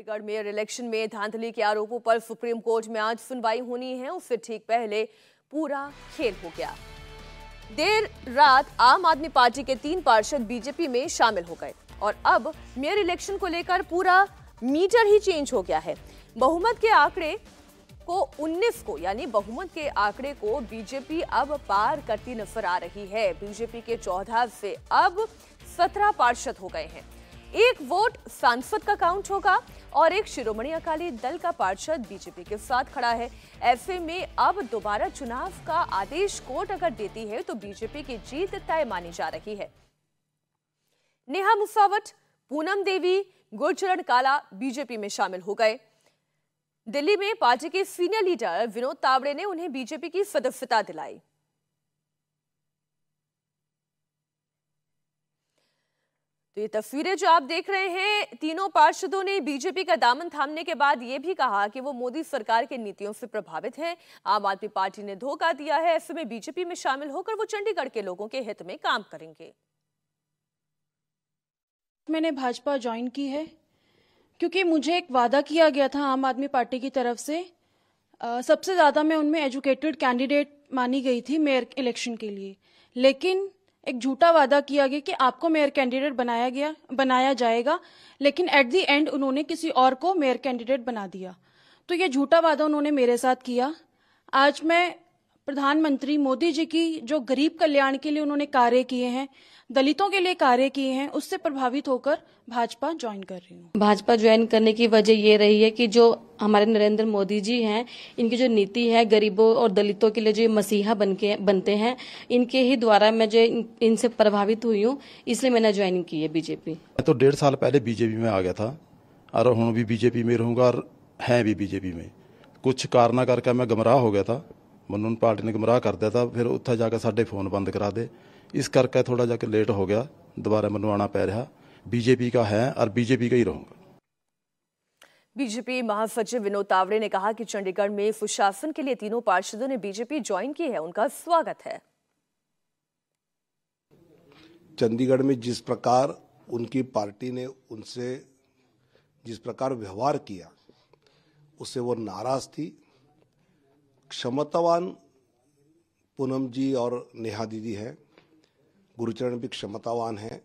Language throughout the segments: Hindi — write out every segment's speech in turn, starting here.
चंडीगढ़ मेयर इलेक्शन में धांधली के आरोपों पर सुप्रीम कोर्ट में आज सुनवाई होनी है उससे ठीक पहले पूरा खेल हो गया देर रात आम आदमी पार्टी के तीन पार्षद बीजेपी में शामिल हो गए और अब मेयर इलेक्शन को लेकर पूरा मीटर ही चेंज हो गया है बहुमत के आंकड़े को 19 को यानी बहुमत के आंकड़े को बीजेपी अब पार करती नजर आ रही है बीजेपी के 14 से अब 17 पार्षद हो गए हैं एक वोट सांसद का काउंट होगा और एक शिरोमणि अकाली दल का पार्षद बीजेपी के साथ खड़ा है ऐसे में अब दोबारा चुनाव का आदेश कोर्ट अगर देती है तो बीजेपी की जीत तय मानी जा रही है नेहा मुसावट पूनम देवी गुरचरण काला बीजेपी में शामिल हो गए दिल्ली में पार्टी के सीनियर लीडर विनोद तावड़े ने उन्हें बीजेपी की सदस्यता दिलाई तो ये तस्वीरें जो आप देख रहे हैं तीनों पार्षदों ने बीजेपी का दामन थामने के बाद ये भी कहा कि वो मोदी सरकार की नीतियों से प्रभावित हैं आम आदमी पार्टी ने धोखा दिया है ऐसे में बीजेपी में शामिल होकर वो चंडीगढ़ के लोगों के हित में काम करेंगे मैंने भाजपा ज्वाइन की है क्योंकि मुझे एक वादा किया गया था आम आदमी पार्टी की तरफ से आ, सबसे ज्यादा मैं उनमें एजुकेटेड कैंडिडेट मानी गई थी मेयर इलेक्शन के लिए लेकिन एक झूठा वादा किया गया कि आपको मेयर कैंडिडेट बनाया गया बनाया जाएगा लेकिन एट दी एंड उन्होंने किसी और को मेयर कैंडिडेट बना दिया तो ये झूठा वादा उन्होंने मेरे साथ किया आज मैं प्रधानमंत्री मोदी जी की जो गरीब कल्याण के लिए उन्होंने कार्य किए हैं दलितों के लिए कार्य किए हैं उससे प्रभावित होकर भाजपा ज्वाइन कर रही हूँ भाजपा ज्वाइन करने की वजह ये रही है कि जो हमारे नरेंद्र मोदी जी हैं इनकी जो नीति है गरीबों और दलितों के लिए जो मसीहा बन के बनते हैं इनके ही द्वारा मैं जो इनसे प्रभावित हुई हूँ इसलिए मैंने ज्वाइन की है बीजेपी मैं तो डेढ़ साल पहले बीजेपी में आ गया था और हूँ भी बीजेपी में रहूंगा और है भी बीजेपी में कुछ कारना करके मैं गमराह हो गया था ਮਨਨ ਪਾਰਟੀ ਨੇ ਗਮਰਾਹ ਕਰ ਦਿੱਤਾ ਫਿਰ ਉੱਥੇ ਜਾ ਕੇ ਸਾਡੇ ਫੋਨ ਬੰਦ ਕਰਾ ਦੇ ਇਸ ਕਰਕੇ ਥੋੜਾ ਜਿਹਾ ਕਿ ਲੇਟ ਹੋ ਗਿਆ दोबारा मनवाना पै रहा बीजेपी का है और बीजेपी का ही रहूंगा बीजेपी महासचिव विनोद तावड़े ने कहा कि चंडीगढ़ में सुशासन के लिए तीनों पार्षदों ने बीजेपी ज्वाइन की है उनका स्वागत है चंडीगढ़ में जिस प्रकार उनकी पार्टी ने उनसे जिस प्रकार व्यवहार किया उससे वो नाराज थी क्षमतावान पूनम जी और नेहा दीदी हैं गुरुचरण भी क्षमतावान हैं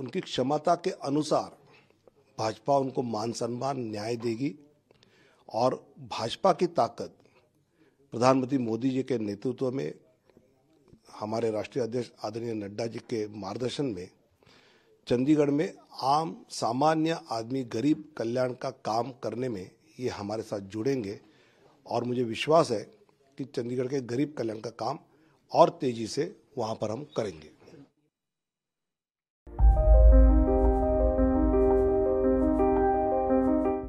उनकी क्षमता के अनुसार भाजपा उनको मान सम्मान न्याय देगी और भाजपा की ताकत प्रधानमंत्री मोदी जी के नेतृत्व में हमारे राष्ट्रीय अध्यक्ष आदरणीय नड्डा जी के मार्गदर्शन में चंडीगढ़ में आम सामान्य आदमी गरीब कल्याण का काम करने में ये हमारे साथ जुड़ेंगे और मुझे विश्वास है कि चंडीगढ़ के गरीब कल्याण का काम और तेज़ी से वहाँ पर हम करेंगे